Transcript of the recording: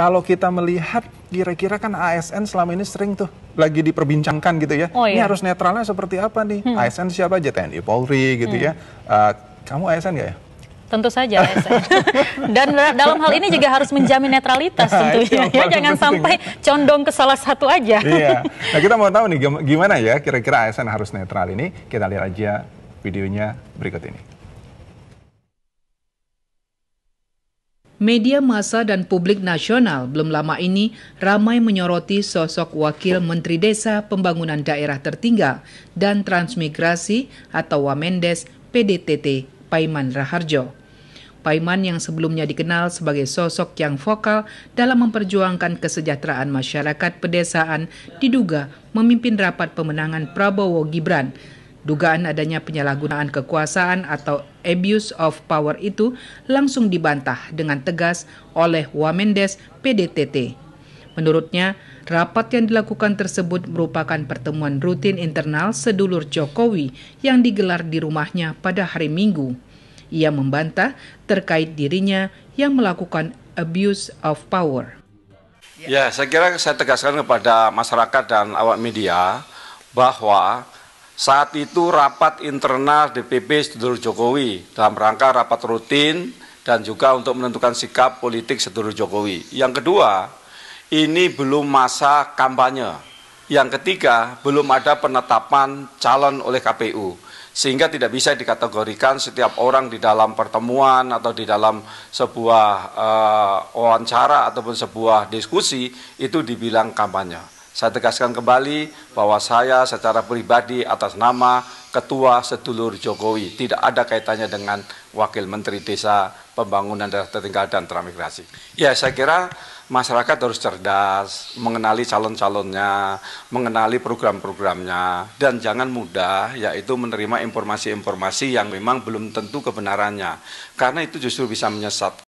kalau kita melihat kira-kira kan ASN selama ini sering tuh lagi diperbincangkan gitu ya. Oh, iya. Ini harus netralnya seperti apa nih? Hmm. ASN siapa aja? TNI, Polri gitu hmm. ya. Uh, kamu ASN nggak ya? Tentu saja ASN. Dan dalam hal ini juga harus menjamin netralitas iya, tentunya. ya, jangan sampai condong ke salah satu aja. iya. Nah kita mau tahu nih gimana ya kira-kira ASN harus netral ini. Kita lihat aja videonya berikut ini. media massa dan publik nasional belum lama ini ramai menyoroti sosok Wakil Menteri Desa Pembangunan Daerah Tertinggal dan Transmigrasi atau Wamendes PDTT Paiman Raharjo. Paiman yang sebelumnya dikenal sebagai sosok yang vokal dalam memperjuangkan kesejahteraan masyarakat pedesaan diduga memimpin rapat pemenangan Prabowo Gibran Dugaan adanya penyalahgunaan kekuasaan atau abuse of power itu langsung dibantah dengan tegas oleh Wamendes PDTT. Menurutnya, rapat yang dilakukan tersebut merupakan pertemuan rutin internal sedulur Jokowi yang digelar di rumahnya pada hari Minggu. Ia membantah terkait dirinya yang melakukan abuse of power. Ya, saya kira saya tegaskan kepada masyarakat dan awak media bahwa saat itu rapat internal DPP Sedulur Jokowi dalam rangka rapat rutin dan juga untuk menentukan sikap politik Sedulur Jokowi. Yang kedua, ini belum masa kampanye. Yang ketiga, belum ada penetapan calon oleh KPU. Sehingga tidak bisa dikategorikan setiap orang di dalam pertemuan atau di dalam sebuah uh, wawancara ataupun sebuah diskusi itu dibilang kampanye. Saya tegaskan kembali bahwa saya secara pribadi atas nama Ketua Sedulur Jokowi tidak ada kaitannya dengan Wakil Menteri Desa Pembangunan Daerah Tertinggal dan Transmigrasi. Ya, saya kira masyarakat harus cerdas, mengenali calon-calonnya, mengenali program-programnya, dan jangan mudah yaitu menerima informasi-informasi yang memang belum tentu kebenarannya, karena itu justru bisa menyesat.